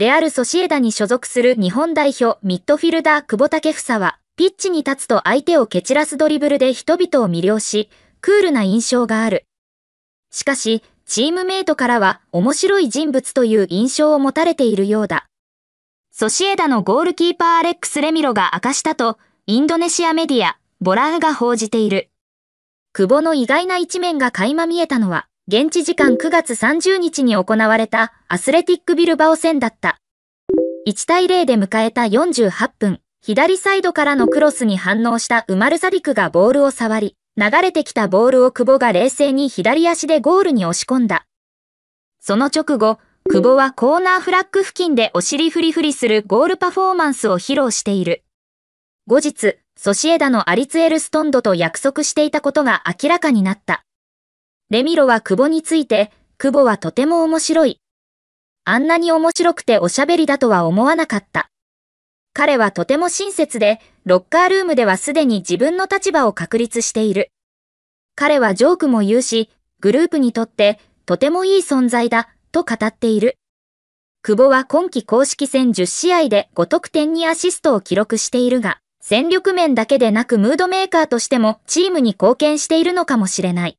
レアル・ソシエダに所属する日本代表ミッドフィルダー久保建英は、ピッチに立つと相手を蹴散らすドリブルで人々を魅了し、クールな印象がある。しかし、チームメイトからは面白い人物という印象を持たれているようだ。ソシエダのゴールキーパーアレックス・レミロが明かしたと、インドネシアメディア、ボラーが報じている。久保の意外な一面が垣間見えたのは、現地時間9月30日に行われたアスレティックビルバオ戦だった。1対0で迎えた48分、左サイドからのクロスに反応したウマルザディクがボールを触り、流れてきたボールを久保が冷静に左足でゴールに押し込んだ。その直後、久保はコーナーフラッグ付近でお尻フリフリするゴールパフォーマンスを披露している。後日、ソシエダのアリツエルストンドと約束していたことが明らかになった。レミロは久保について、久保はとても面白い。あんなに面白くておしゃべりだとは思わなかった。彼はとても親切で、ロッカールームではすでに自分の立場を確立している。彼はジョークも言うし、グループにとってとてもいい存在だ、と語っている。久保は今季公式戦10試合で5得点にアシストを記録しているが、戦力面だけでなくムードメーカーとしてもチームに貢献しているのかもしれない。